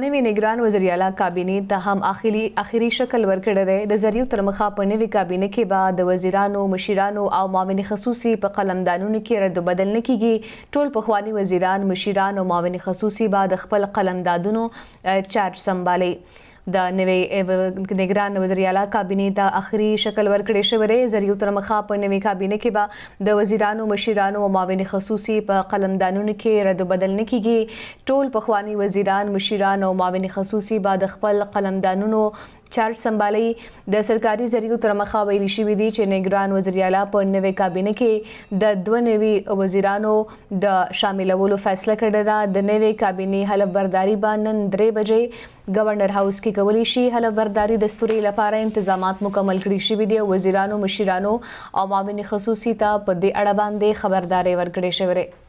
نوی نگران وزیر اعلی کابینه ته هم اخیری اخیری شکل ورکړی دی د زریو تر مخه په نوی کابینه کې به د وزیرانو مشیرانو او معاون خصوصي په قلمدانونو کې رد بدل نه کیږي ټول پخوانی وزیران مشیران او معاون خصوصي به د خپل قلمدادونو چارج سمبالي د نوې نگران وزیر اعلی کابینه ته اخري شکل ورکړې شوې ده زریو تر مخه په نوې کابینه کې به د وزیرانو مشیرانو او معاون خصوصي په قلمدانونو کې رد بدل نه کیږي ټول پخوانی وزیران مشیران او معاون خصوصي به د خپل قلمدانونو چارج سمبالي د سرکاري ذریعو تر مخه ویل شوې دي چې نگران وزیر اعلی په نوې کابینه کې د دوه نوي وزیرانو د شاملولو فیصله کړې ده د نوې کابینه حلفبرداري باندې 3 بجې گورنر هاوس کې کولی شي حلفبرداري دستوري لپاره تنظیمات مکمل کړي شوې دي وزیرانو مشیرانو او معاون خصوصي ته په دې اړه باندې خبرداري ورکړې شوې